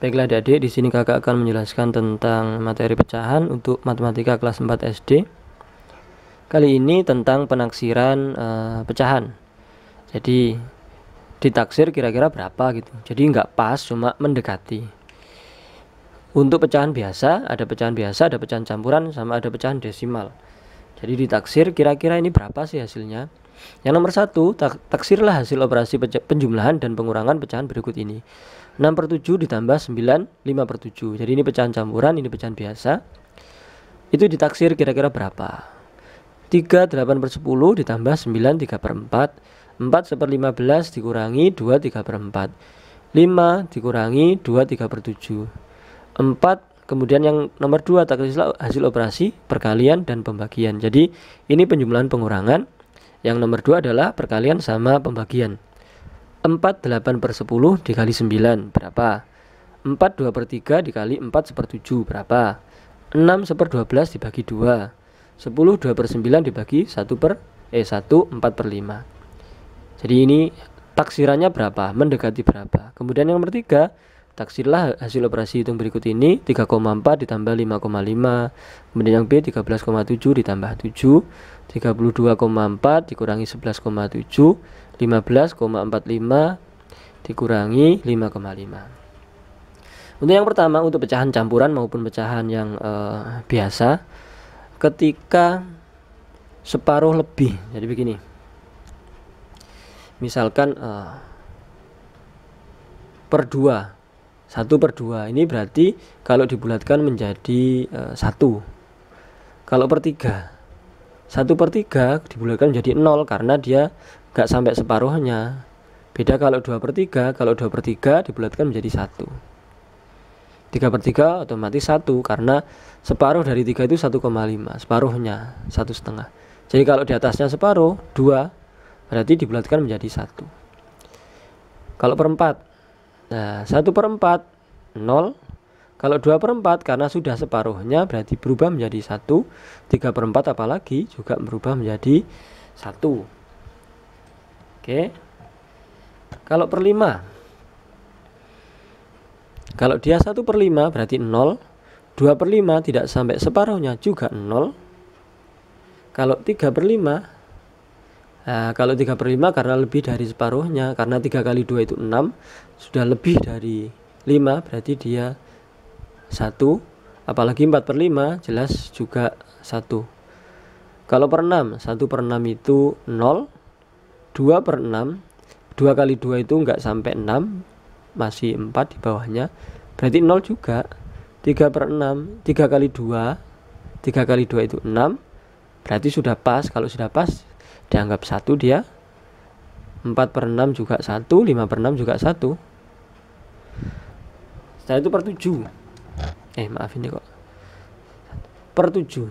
Baiklah adik-adik, di sini kakak akan menjelaskan tentang materi pecahan untuk matematika kelas 4 SD. Kali ini tentang penaksiran e, pecahan. Jadi ditaksir kira-kira berapa gitu. Jadi nggak pas, cuma mendekati. Untuk pecahan biasa, ada pecahan biasa, ada pecahan campuran, sama ada pecahan desimal. Jadi ditaksir kira-kira ini berapa sih hasilnya? Yang nomor satu, taksirlah hasil operasi penjumlahan dan pengurangan pecahan berikut ini. 6 per 7 ditambah 9 5 per 7 jadi ini pecahan campuran ini pecahan biasa itu ditaksir kira-kira berapa 3 8 per 10 ditambah 9 3 per 4 4 1 per 15 dikurangi 2 3 per 4 5 dikurangi 2 3 per 7 4 kemudian yang nomor 2 taksir hasil operasi perkalian dan pembagian jadi ini penjumlahan pengurangan yang nomor 2 adalah perkalian sama pembagian 4 8 per 10 dikali 9 berapa? 4 2 per 3 dikali 4 per 7 berapa? 6 1 per 12 dibagi 2 10 2 per 9 dibagi 1 per eh 1 4 per 5 jadi ini taksirannya berapa mendekati berapa kemudian yang 3 taksirlah hasil operasi hitung berikut ini 3,4 ditambah 5,5 kemudian yang B 13,7 ditambah 7 32,4 dikurangi 11,7 15,45 dikurangi 5,5 untuk yang pertama untuk pecahan campuran maupun pecahan yang uh, biasa ketika separuh lebih jadi begini misalkan uh, per 2 satu per dua ini berarti kalau dibulatkan menjadi eh, satu 1 kalau per 3 satu per 3 dibulatkan menjadi nol karena dia gak sampai separuhnya beda kalau 2 per 3 kalau 2 per 3 dibulatkan menjadi 1 3 per 3 otomatis 1 karena separuh dari 3 itu 1,5 separuhnya satu setengah jadi kalau di atasnya separuh 2 berarti dibulatkan menjadi 1 kalau per 4 nah 1 per 4 0 kalau 2 per 4 karena sudah separuhnya berarti berubah menjadi 1 3 per 4 apalagi juga berubah menjadi 1 Oke. Kalau per 5. Kalau dia 1 per 5 berarti 0. 2 per 5 tidak sampai separuhnya juga 0. Kalau 3 per 5 Nah, kalau 3 per 5 karena lebih dari separuhnya Karena 3 kali 2 itu 6 Sudah lebih dari 5 berarti dia 1 Apalagi 4 per 5 jelas juga 1 Kalau per 6 1 per 6 itu 0 2 per 6 2 kali 2 itu enggak sampai 6 masih 4 di bawahnya berarti 0 juga 3 per 6 3 kali 2 3 kali 2 itu 6 berarti sudah pas kalau sudah pas dianggap 1 dia 4 per 6 juga 1 5 per 6 juga 1 setelah itu per 7 eh maaf ini kok per 7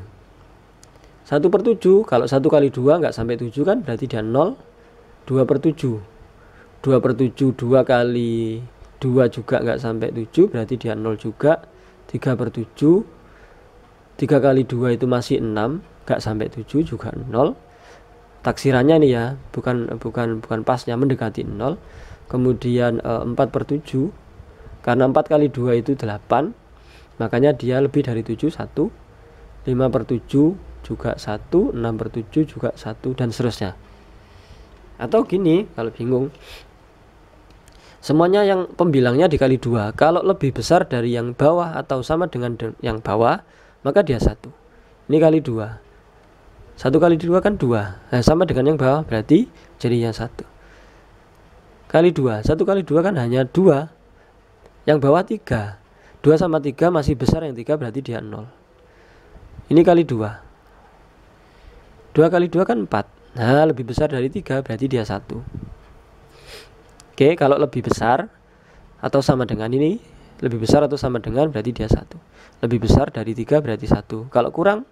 1 per 7 kalau 1 kali 2 enggak sampai 7 kan berarti dia 0 2 per 7 2 per 7 2 kali 2 juga nggak sampai 7 berarti dia 0 juga 3 per 7 3 kali 2 itu masih 6 nggak sampai 7 juga 0 taksirannya nih ya bukan bukan bukan pasnya mendekati 0 kemudian e, eh, 4 per 7 karena 4 kali 2 itu 8 makanya dia lebih dari 7 1 5 per 7 juga 1 6 per 7 juga 1 dan seterusnya atau gini, kalau bingung, semuanya yang pembilangnya dikali dua. Kalau lebih besar dari yang bawah atau sama dengan yang bawah, maka dia satu. Ini kali dua. Satu kali dua kan dua. Nah, sama dengan yang bawah berarti jadinya satu. Kali dua, satu kali dua kan hanya dua. Yang bawah tiga. Dua sama tiga masih besar yang tiga berarti dia nol. Ini kali dua. Dua kali dua kan empat Nah, lebih besar dari 3 berarti dia 1 Oke kalau lebih besar atau sama dengan ini lebih besar atau sama dengan berarti dia 1 lebih besar dari 3 berarti 1 kalau kurang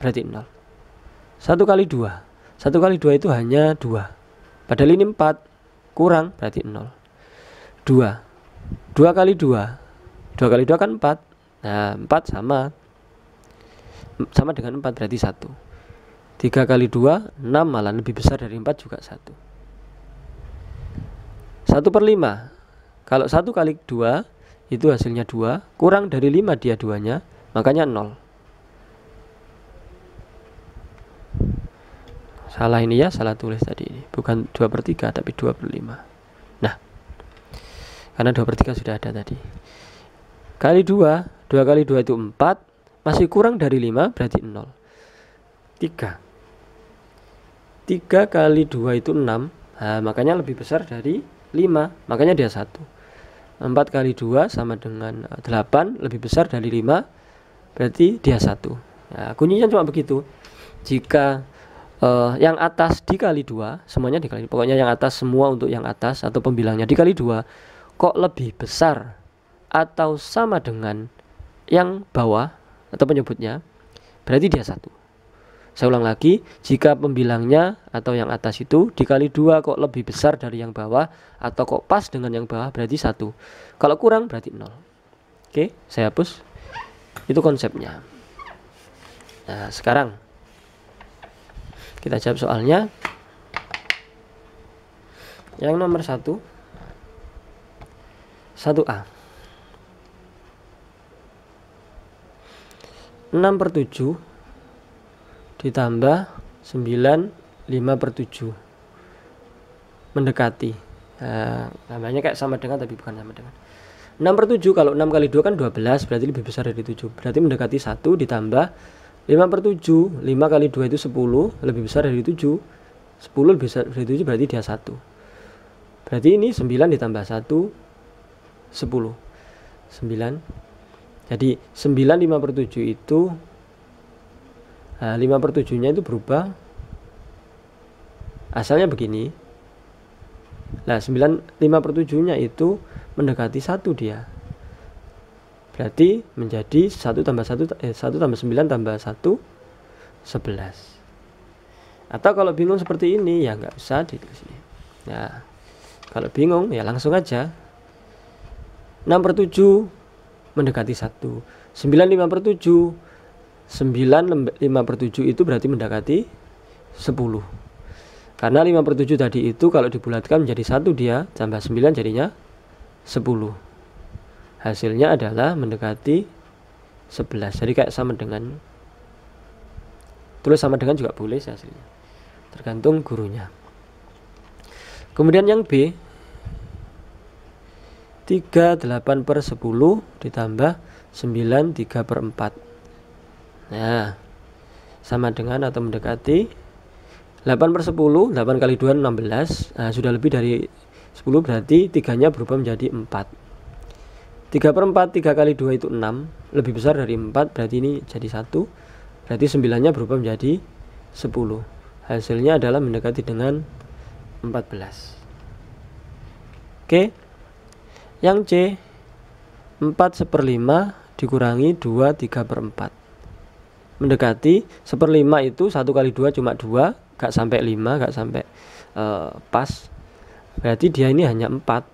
berarti 0 1 kali 2 1 kali 2 itu hanya 2 padahal ini 4 kurang berarti 0 2 2 kali 2 2 kali 2 kan 4 nah 4 sama sama dengan 4 berarti 1 3 kali 2 6 malah lebih besar dari 4 juga 1 1 per 5 kalau 1 kali 2 itu hasilnya 2 kurang dari 5 dia 2 nya makanya 0 salah ini ya salah tulis tadi ini bukan 2 per 3 tapi 2 per 5 nah karena 2 per 3 sudah ada tadi kali 2 2 kali 2 itu 4 masih kurang dari 5 berarti 0 3 3 kali 2 itu 6 nah, makanya lebih besar dari 5 makanya dia 1 4 kali 2 sama dengan 8 lebih besar dari 5 berarti dia 1 nah, kuncinya cuma begitu jika uh, yang atas dikali 2 semuanya dikali pokoknya yang atas semua untuk yang atas atau pembilangnya dikali 2 kok lebih besar atau sama dengan yang bawah atau penyebutnya berarti dia 1 saya ulang lagi, jika pembilangnya atau yang atas itu dikali dua kok lebih besar dari yang bawah atau kok pas dengan yang bawah berarti satu. Kalau kurang berarti nol. Oke, saya hapus. Itu konsepnya. Nah, sekarang kita jawab soalnya. Yang nomor satu, satu a 6 per 7 ditambah 9 5 per 7 mendekati nah, eh, namanya kayak sama dengan tapi bukan sama dengan 6 per 7 kalau 6 kali 2 kan 12 berarti lebih besar dari 7 berarti mendekati 1 ditambah 5 per 7 5 kali 2 itu 10 lebih besar dari 7 10 lebih besar dari 7 berarti dia 1 berarti ini 9 ditambah 1 10 9 jadi 9 5 per 7 itu Nah, eh, 5 per 7 nya itu berubah asalnya begini nah 9, 5 per 7 nya itu mendekati 1 dia berarti menjadi 1 tambah 1 eh, 1 tambah 9 tambah 1 11 atau kalau bingung seperti ini ya nggak usah ditulis ini ya kalau bingung ya langsung aja 6 per 7 mendekati 1 9 5 per 7 9 5 per 7 itu berarti mendekati 10 karena 5 per 7 tadi itu kalau dibulatkan menjadi 1 dia tambah 9 jadinya 10 hasilnya adalah mendekati 11 jadi kayak sama dengan tulis sama dengan juga boleh sih hasilnya tergantung gurunya kemudian yang B 38 per 10 ditambah 9 3 per 4 Ya. sama dengan atau mendekati 8 per 10, 8 kali 2 16 nah, Sudah lebih dari 10 berarti tiganya berubah menjadi 4 3 per 4, 3 kali 2 itu 6 Lebih besar dari 4 berarti ini jadi 1 Berarti 9 nya berubah menjadi 10 Hasilnya adalah mendekati dengan 14 Oke Yang C 4 seper 5 dikurangi 2, 3 per 4 mendekati seperlima itu satu kali dua cuma dua gak sampai lima gak sampai uh, pas berarti dia ini hanya empat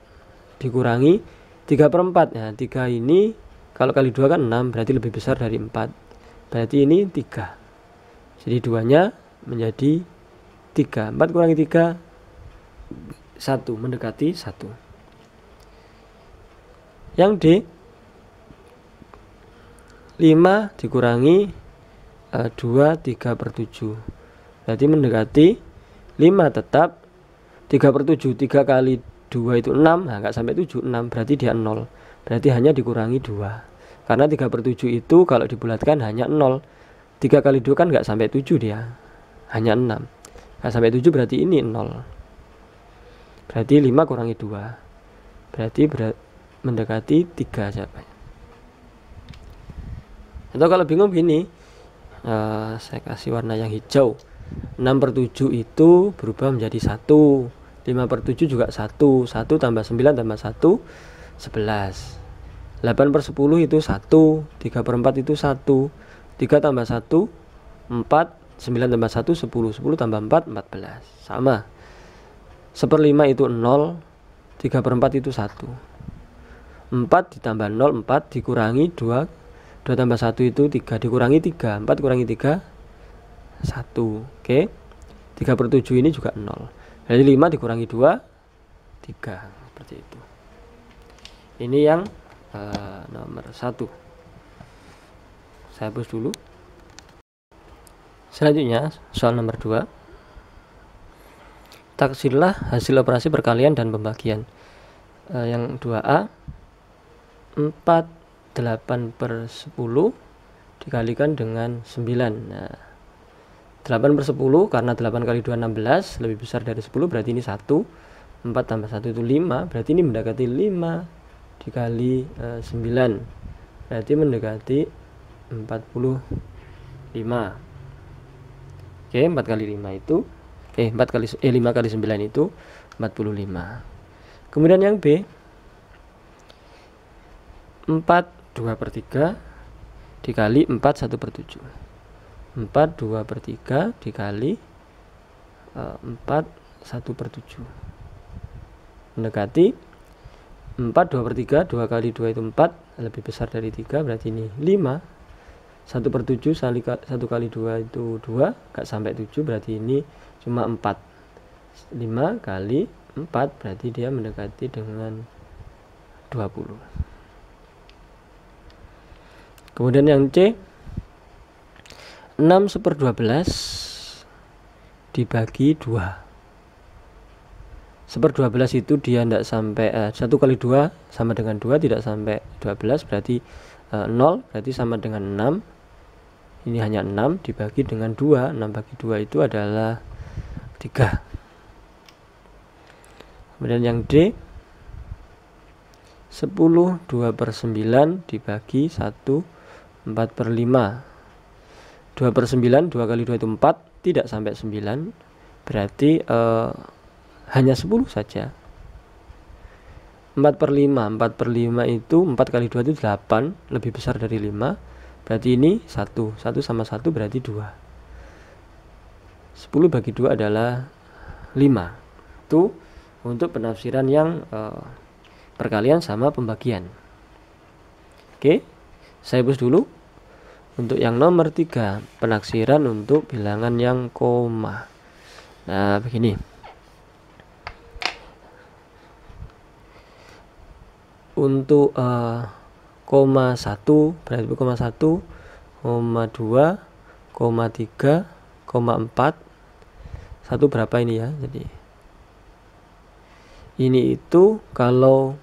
dikurangi tiga per empat ya tiga ini kalau kali dua kan enam berarti lebih besar dari empat berarti ini tiga jadi duanya menjadi tiga empat kurangi tiga satu mendekati satu yang D 5 dikurangi 2 eh, 3 per 7 berarti mendekati 5 tetap 3 per 7 3 kali 2 itu 6 nah, nggak sampai 7 6 berarti dia 0 berarti hanya dikurangi 2 karena 3 per 7 itu kalau dibulatkan hanya 0 3 kali 2 kan nggak sampai 7 dia hanya 6 nggak sampai 7 berarti ini 0 berarti 5 kurangi 2 berarti ber mendekati 3 sampai atau kalau bingung gini uh, saya kasih warna yang hijau 6 per 7 itu berubah menjadi 1 5 per 7 juga 1 1 tambah 9 tambah 1 11 8 per 10 itu 1 3 per 4 itu 1 3 tambah 1 4 9 tambah 1 10 10 tambah 4 14 sama 1 per 5 itu 0 3 per 4 itu 1 4 ditambah 0 4 dikurangi 2 2 tambah 1 itu 3 dikurangi 3 4 kurangi 3 1 oke okay. 3 per 7 ini juga 0 jadi 5 dikurangi 2 3 seperti itu ini yang uh, nomor 1 saya hapus dulu selanjutnya soal nomor 2 taksirlah hasil operasi perkalian dan pembagian uh, yang 2A 4 8 per 10 dikalikan dengan 9 nah, 8 per 10 karena 8 kali 2 16 lebih besar dari 10 berarti ini 1 4 tambah 1 itu 5 berarti ini mendekati 5 dikali uh, eh, 9 berarti mendekati 45 oke 4 kali 5 itu eh 4 kali eh 5 kali 9 itu 45 kemudian yang B 4 2 per 3 dikali 4 1 per 7 4 2 per 3 dikali uh, 4 1 per 7 mendekati 4 2 per 3 2 kali 2 itu 4 lebih besar dari 3 berarti ini 5 1 per 7 1 kali 2 itu 2 gak sampai 7 berarti ini cuma 4 5 kali 4 berarti dia mendekati dengan 20 kemudian yang C 6 super 12 dibagi 2 seper 12 itu dia eh, tidak sampai satu kali 2 sama dengan 2 tidak sampai 12 berarti eh, 0 berarti sama dengan 6 ini hanya 6 dibagi dengan 2 6 bagi 2 itu adalah 3 kemudian yang D 10 2 per 9 dibagi 1 4 per 5 2 per 9 2 kali 2 itu 4 tidak sampai 9 berarti eh, hanya 10 saja 4 per 5 4 per 5 itu 4 kali 2 itu 8 lebih besar dari 5 berarti ini 1 1 sama 1 berarti 2 10 bagi 2 adalah 5 itu untuk penafsiran yang eh, perkalian sama pembagian oke saya bus dulu untuk yang nomor tiga penaksiran untuk bilangan yang koma. Nah, begini. Untuk uh, koma satu berarti koma satu koma dua koma tiga koma empat Satu berapa ini ya? Jadi ini itu kalau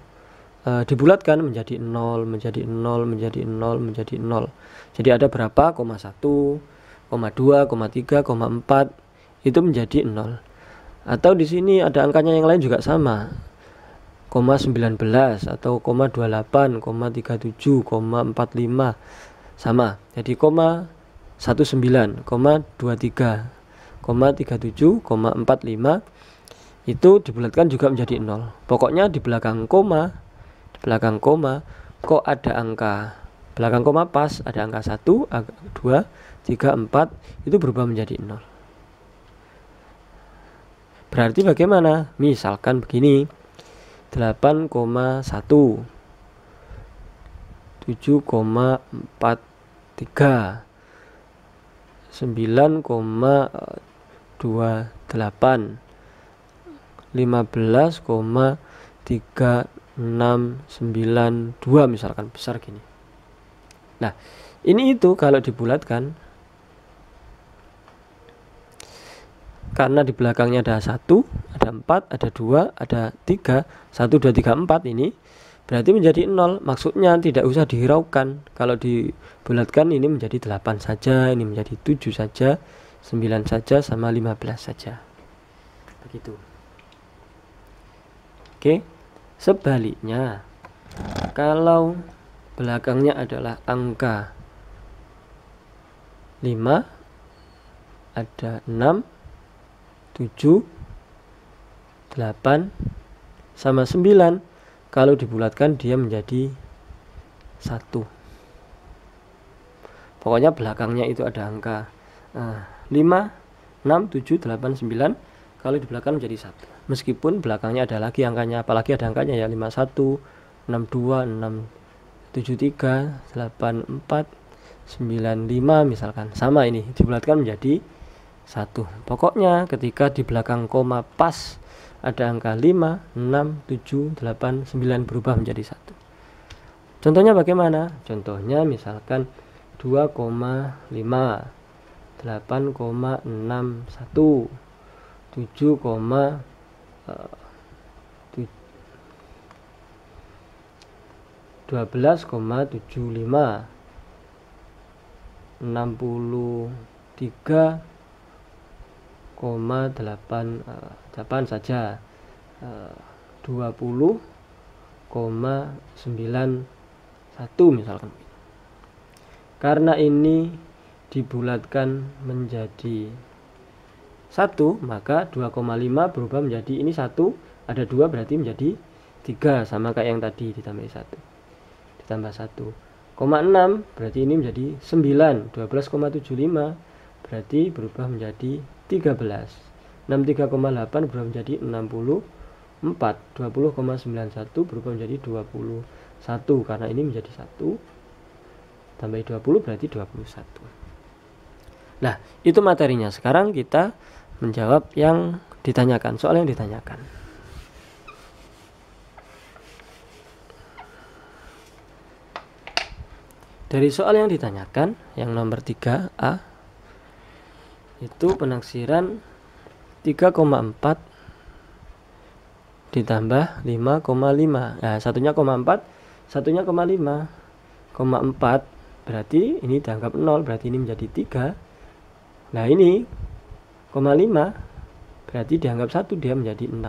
e, dibulatkan menjadi 0, menjadi 0, menjadi 0, menjadi 0. Jadi ada berapa? 1, 0,2, 3, 4 itu menjadi 0. Atau di sini ada angkanya yang lain juga sama. 0,19 atau 0,28, 0,37, 0,45 sama. Jadi 0,19, 0,23, 0,37, 0,45 itu dibulatkan juga menjadi 0. Pokoknya di belakang koma belakang koma kok ada angka belakang koma pas ada angka 1, 2, 3, 4 itu berubah menjadi 0 berarti bagaimana? misalkan begini 8,1 7,43 9,28 6, 9, 2 misalkan besar gini. Nah, ini itu kalau dibulatkan karena di belakangnya ada 1, ada 4, ada 2, ada 3, 1, 2, 3, 4 ini berarti menjadi 0 maksudnya tidak usah dihiraukan kalau dibulatkan ini menjadi 8 saja ini menjadi 7 saja 9 saja sama 15 saja begitu oke okay. Sebaliknya, kalau belakangnya adalah angka 5 ada 6 7 8 sama 9 kalau dibulatkan dia menjadi 1 pokoknya belakangnya itu ada angka 5 6 7 8 9 kalau di belakang menjadi satu meskipun belakangnya ada lagi angkanya apalagi ada angkanya ya 51 62 673 84 95 misalkan sama ini dibulatkan menjadi satu pokoknya ketika di belakang koma pas ada angka 5 6 7 8 9 berubah menjadi satu contohnya bagaimana contohnya misalkan 2,5 8,61 7, 12,75 63,88 saja 20,91 eh, misalkan karena ini dibulatkan menjadi 1 maka 2,5 berubah menjadi ini 1 ada 2 berarti menjadi 3 sama kayak yang tadi ditambah 1 ditambah 1 6 berarti ini menjadi 9 12,75 berarti berubah menjadi 13 63,8 berubah menjadi 64 20,91 berubah menjadi 21 karena ini menjadi 1 tambah 20 berarti 21 nah itu materinya sekarang kita menjawab yang ditanyakan, soal yang ditanyakan. Dari soal yang ditanyakan, yang nomor 3A itu penaksiran 3,4 ditambah 5,5. Nah, satunya 0,4, satunya 0,5. 0,4 berarti ini dianggap 0, berarti ini menjadi 3. Nah, ini berarti dianggap satu dia menjadi 6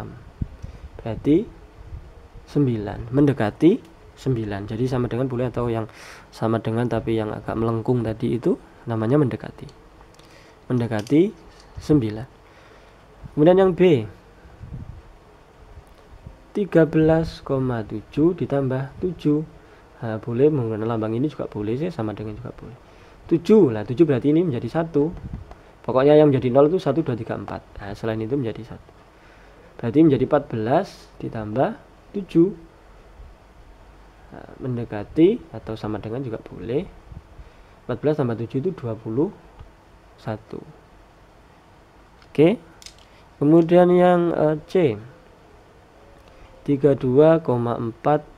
berarti 9 mendekati 9 jadi sama dengan boleh atau yang sama dengan tapi yang agak melengkung tadi itu namanya mendekati mendekati 9 kemudian yang B 13,7 ditambah 7 nah, boleh menggunakan lambang ini juga boleh sih sama dengan juga boleh 7 lah 7 berarti ini menjadi satu pokoknya yang menjadi 0 itu 1, 2, 3, 4 nah selain itu menjadi 1 berarti menjadi 14 ditambah 7 nah, mendekati atau sama dengan juga boleh 14 tambah 7 itu 21 oke kemudian yang uh, C 32,4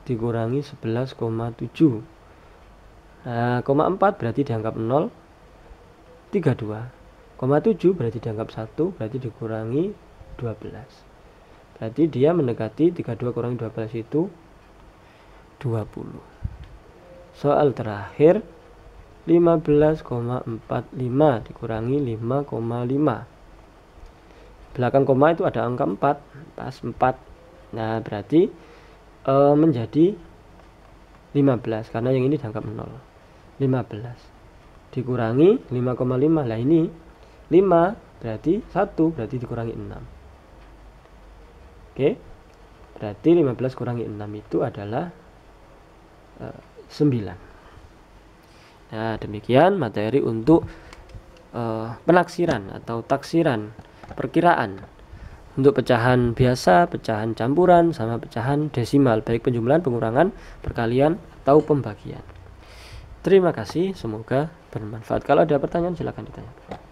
dikurangi 11,7 nah, 0,4 berarti dianggap 0 32 koma 7 berarti dianggap 1 berarti dikurangi 12 berarti dia mendekati 32 kurangi 12 itu 20 soal terakhir 15,45 dikurangi 5,5 belakang koma itu ada angka 4 pas 4 nah berarti e, menjadi 15 karena yang ini dianggap 0 15 dikurangi 5,5 lah ini 5 berarti 1 berarti dikurangi 6 oke berarti 15 kurangi 6 itu adalah uh, eh, 9 nah demikian materi untuk uh, eh, penaksiran atau taksiran perkiraan untuk pecahan biasa, pecahan campuran, sama pecahan desimal, baik penjumlahan, pengurangan, perkalian, atau pembagian. Terima kasih, semoga bermanfaat. Kalau ada pertanyaan, silakan ditanyakan.